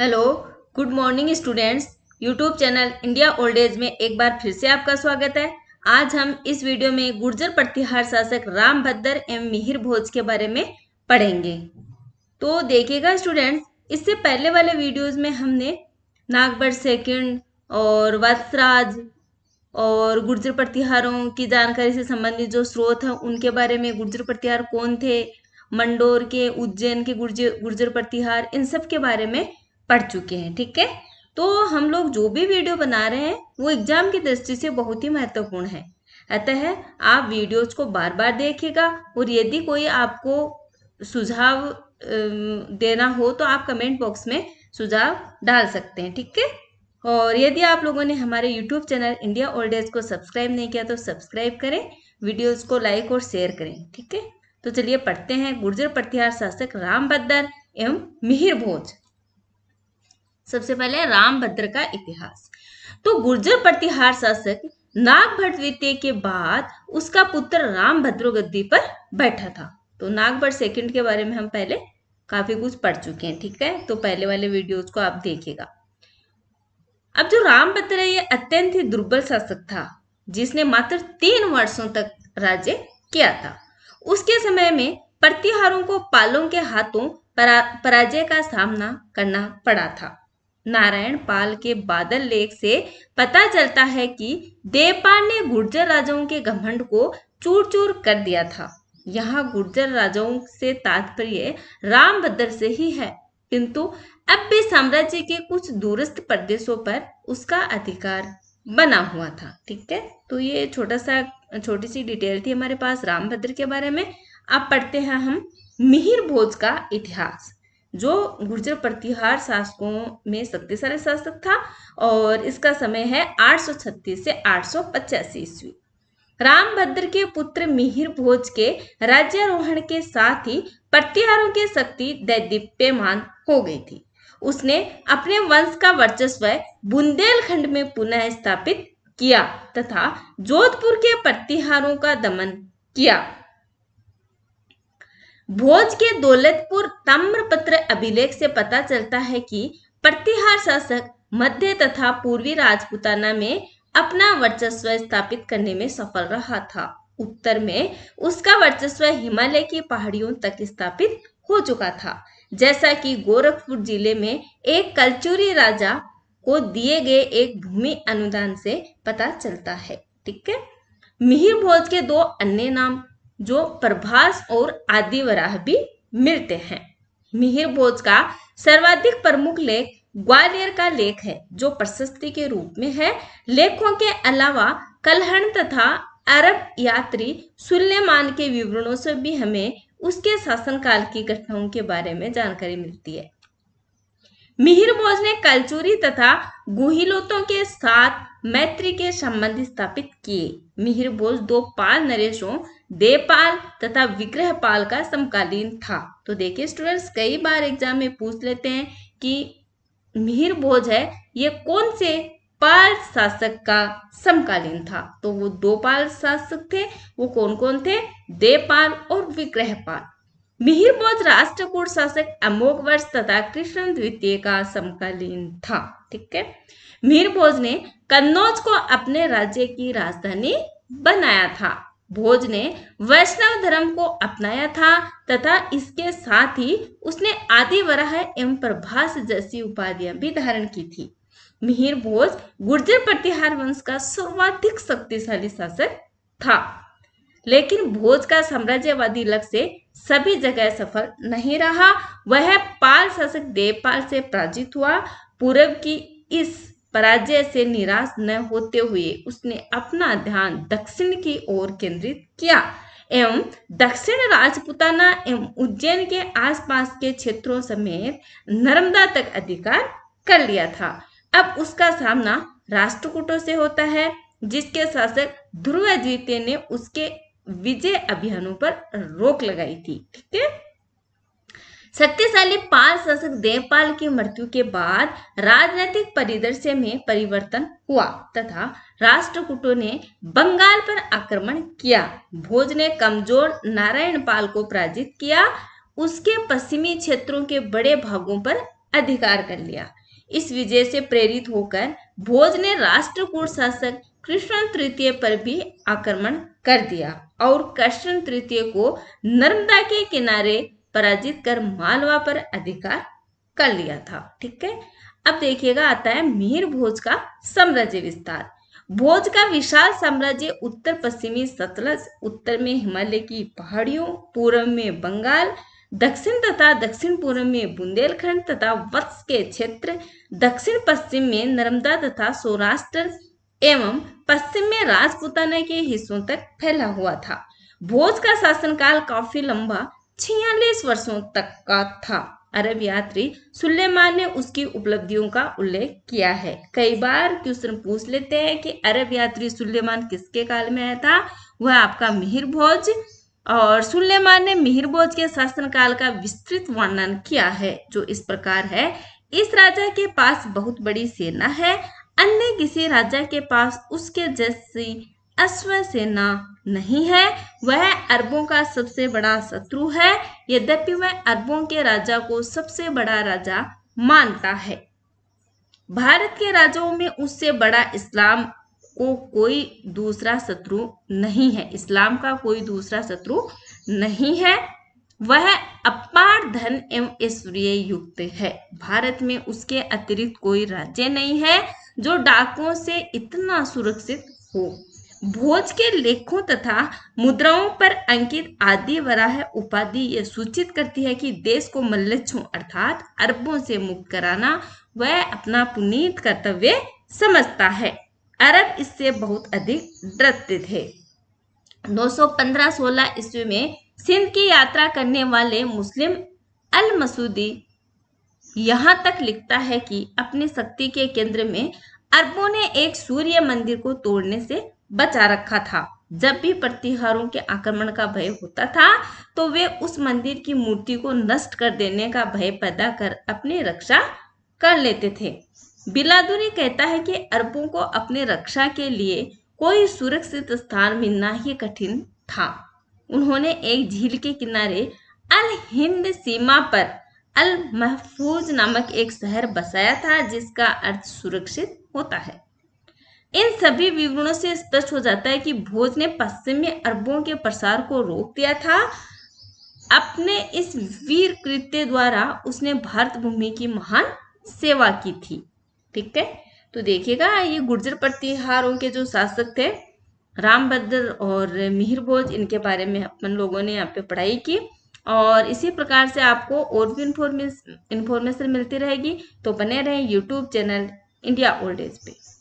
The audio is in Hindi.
hello good morning students YouTube channel India old age में एक बार फिर से आपका स्वागत है आज हम इस वीडियो में गुर्जर प्रतिहार शासक राम भद्र एवं मिहिर भोज के बारे में पढ़ेंगे तो देखिएगा स्टूडेंट्स इससे पहले वाले वीडियोस में हमने नागबर सेकंड और वत्सराज और गुर्जर प्रतिहारों की जानकारी से संबंधित जो स्रोत हैं उनके बारे में गुर्जर प्रतिहार कौन थे मंडोर के उज्जैन के गुर्जर गुर्जर प्रतिहार इन सब के बारे में पढ़ चुके हैं ठीक है तो हम लोग जो भी वीडियो बना रहे हैं वो एग्जाम की दृष्टि से बहुत ही महत्वपूर्ण है अतः आप वीडियोज को बार बार देखिएगा और यदि कोई आपको सुझाव देना हो तो आप कमेंट बॉक्स में सुझाव डाल सकते हैं ठीक है और यदि आप लोगों ने हमारे YouTube channel India old age को सब्सक्राइब नहीं किया तो सब्सक्राइब करें वीडियोस को लाइक और शेयर करें ठीक है तो चलिए पढ़ते हैं गुर्जर प्रतिहार शासक राम भद्दर एवं मिहिर भोज सबसे पहले रामभद्र का इतिहास तो गुर्जर प्रतिहार शासक नाग भट्ट द्वितीय के बाद उसका पुत्र रामभद्र गद्दी पर बैठा था तो नागभट्ट सेकंड के बारे में हम पहले काफी कुछ पढ़ चुके हैं ठीक है तो पहले वाले वीडियोस को आप देखिएगा अब जो रामभद्र है ये अत्यंत ही दुर्बल शासक था जिसने मात्र तीन वर्षों तक राज्य किया था उसके समय में प्रतिहारों को पालों के हाथों पराजय का सामना करना पड़ा था नारायण पाल के बादल लेख से पता चलता है कि देवपाल ने गुर्जर राजाओं के घमंड को चूर चूर कर दिया था यहाँ गुर्जर राजाओं से तात्पर्य राम भद्र से ही है किंतु अब भी साम्राज्य के कुछ दूरस्थ प्रदेशों पर उसका अधिकार बना हुआ था ठीक है तो ये छोटा सा छोटी सी डिटेल थी हमारे पास रामभद्र के बारे में अब पढ़ते हैं हम मिहिर भोज का इतिहास जो गुर्जर प्रतिहार शासकों में शक्तिशाली शासक था और इसका समय है 836 से आठ ईस्वी रामभद्र के पुत्र मिहिर भोज के राज्यारोहण के साथ ही प्रतिहारों की शक्ति दैदीप्यमान हो गई थी उसने अपने वंश का वर्चस्व बुंदेलखंड में पुनः स्थापित किया तथा जोधपुर के प्रतिहारों का दमन किया भोज के दौलतपुर ताम्रपत्र अभिलेख से पता चलता है कि प्रतिहार शासक मध्य तथा पूर्वी राजपुताना में अपना वर्चस्व स्थापित करने में सफल रहा था उत्तर में उसका वर्चस्व हिमालय की पहाड़ियों तक स्थापित हो चुका था जैसा कि गोरखपुर जिले में एक कलचुरी राजा को दिए गए एक भूमि अनुदान से पता चलता है ठीक है मिहिर भोज के दो अन्य नाम जो प्रभास और आदिवराह भी मिलते हैं मिहिर भोज का सर्वाधिक प्रमुख लेख ग्वालियर का लेख है जो प्रशस्ति के रूप में है लेखों के अलावा कलहण तथा अरब यात्री सुलेमान के विवरणों से भी हमें उसके शासनकाल की घटनाओं के बारे में जानकारी मिलती है मिहिर बोझ ने कलचूरी तथा गुहिलोतों के साथ मैत्री के संबंध स्थापित किए मिहिर बोझ दो पाल नरेशों देपाल तथा विग्रहपाल का समकालीन था तो देखिए स्टूडेंट्स कई बार एग्जाम में पूछ लेते हैं कि मिहिर भोज है ये कौन से पाल शासक का समकालीन था तो वो दो पाल शासक थे वो कौन कौन थे देपाल और विग्रहपाल मिहिर भोज राष्ट्रकूट शासक अमोघ वर्ष तथा कृष्ण द्वितीय का समकालीन था ठीक है मिहिर भोज ने कन्नौज को अपने राज्य की राजधानी बनाया था भोज ने वैष्णव धर्म को अपनाया था तथा इसके साथ ही उसने आदि वराह एवं प्रभास जैसी उपाधियां भी धारण की थी मिहिर भोज गुर्जर प्रतिहार वंश का सर्वाधिक शक्तिशाली शासक था लेकिन भोज का साम्राज्यवादी लक्ष्य सभी जगह सफल नहीं रहा वह पाल शासक देवपाल से पराजित हुआ पूर्व की इस पराजय से निराश न होते हुए उसने अपना ध्यान दक्षिण की ओर केंद्रित किया एवं दक्षिण राजपुताना एवं उज्जैन के आसपास के क्षेत्रों समेत नर्मदा तक अधिकार कर लिया था अब उसका सामना राष्ट्रकूटों से होता है जिसके शासक ध्रुव द्वितीय ने उसके विजय अभियानों पर रोक लगाई थी ठीक है शक्तिशाली पाल शासक देवपाल की मृत्यु के बाद राजनीतिक परिदृश्य में परिवर्तन हुआ तथा राष्ट्रकूटों ने बंगाल पर आक्रमण किया भोज ने कमजोर नारायण पाल को पराजित किया उसके पश्चिमी क्षेत्रों के बड़े भागों पर अधिकार कर लिया इस विजय से प्रेरित होकर भोज ने राष्ट्रकूट शासक कृष्ण तृतीय पर भी आक्रमण कर दिया और कृष्ण तृतीय को नर्मदा के किनारे पराजित कर मालवा पर अधिकार कर लिया था ठीक है अब देखिएगा आता है मीर भोज का साम्राज्य विस्तार भोज का विशाल साम्राज्य उत्तर पश्चिमी सतलज उत्तर में हिमालय की पहाड़ियों पूर्व में बंगाल दक्षिण तथा दक्षिण पूर्व में बुंदेलखंड तथा वत्स के क्षेत्र दक्षिण पश्चिम में नर्मदा तथा सौराष्ट्र एवं पश्चिम में राजपुताना के हिस्सों तक फैला हुआ था भोज का शासनकाल काफी लंबा छियालीस वर्षों तक का था अरब यात्री सुलेमान ने उसकी उपलब्धियों का उल्लेख किया है कई बार क्वेश्चन पूछ लेते हैं कि अरब यात्री सुलेमान किसके काल में आया था वह आपका मिहिर भोज और सुलेमान ने मिहिर भोज के शासनकाल का विस्तृत वर्णन किया है जो इस प्रकार है इस राजा के पास बहुत बड़ी सेना है अन्य किसी राजा के पास उसके जैसी अश्व सेना नहीं है वह अरबों का सबसे बड़ा शत्रु है यद्यपि वह अरबों के राजा को सबसे बड़ा राजा मानता है भारत के राजाओं में उससे बड़ा इस्लाम को कोई दूसरा शत्रु नहीं है इस्लाम का कोई दूसरा शत्रु नहीं है वह अपार धन एवं ऐश्वर्य युक्त है भारत में उसके अतिरिक्त कोई राज्य नहीं है जो डाकुओं से इतना सुरक्षित हो भोज के लेखों तथा मुद्राओं पर अंकित आदि वराह उपाधि ये सूचित करती है कि देश को मल्लच्छों अर्थात अरबों से मुक्त कराना वह अपना पुनीत कर्तव्य समझता है अरब इससे बहुत अधिक डरते थे 915 16 ईस्वी में सिंध की यात्रा करने वाले मुस्लिम अल मसूदी यहाँ तक लिखता है कि अपनी शक्ति के केंद्र में अरबों ने एक सूर्य मंदिर को तोड़ने से बचा रखा था जब भी प्रतिहारों के आक्रमण का भय होता था तो वे उस मंदिर की मूर्ति को नष्ट कर देने का भय पैदा कर अपनी रक्षा कर लेते थे बिलादुरी कहता है कि अरबों को अपनी रक्षा के लिए कोई सुरक्षित स्थान मिलना ही कठिन था उन्होंने एक झील के किनारे अल हिंद सीमा पर अल महफूज नामक एक शहर बसाया था जिसका अर्थ सुरक्षित होता है इन सभी विवरणों से स्पष्ट हो जाता है कि भोज ने पश्चिमी अरबों के प्रसार को रोक दिया था अपने इस वीर कृत्य द्वारा उसने भारत भूमि की महान सेवा की थी ठीक है तो देखिएगा ये गुर्जर प्रतिहारों के जो शासक थे रामभद्र और मिहिर भोज इनके बारे में अपन लोगों ने यहाँ पे पढ़ाई की और इसी प्रकार से आपको और भी इन्फॉर्मेशन मिलती रहेगी तो बने रहें YouTube channel India old age पे